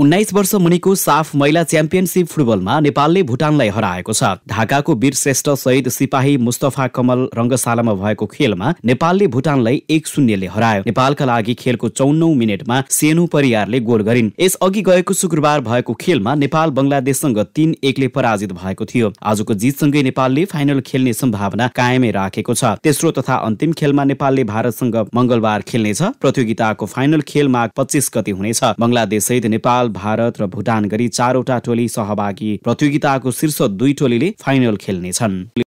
उन्नाइस वर्ष मुनिको साफ महिला च्याम्पियनसिप फुटबलमा नेपालले भुटानलाई हराएको छ ढाकाको वीर श्रेष्ठ शहीद सिपाही मुस्तफा कमल रङ्गशालामा भएको खेलमा नेपालले भुटानलाई एक शून्यले हरायो नेपालका लागि खेलको चौनौ मिनटमा सेनु परियारले गोल गरिन् यस अघि गएको शुक्रबार भएको खेलमा नेपाल बङ्गलादेशसँग तीन एकले पराजित भएको थियो आजको जितसँगै नेपालले फाइनल खेल्ने सम्भावना कायमै राखेको छ तेस्रो तथा अन्तिम खेलमा नेपालले भारतसँग मङ्गलबार खेल्नेछ प्रतियोगिताको फाइनल खेल माघ पच्चिस गति हुनेछ बङ्गलादेश सहित नेपाल भारत र भुटान गरी चारवटा टोली सहभागी प्रतियोगिताको शीर्ष दुई टोलीले फाइनल खेल्नेछन्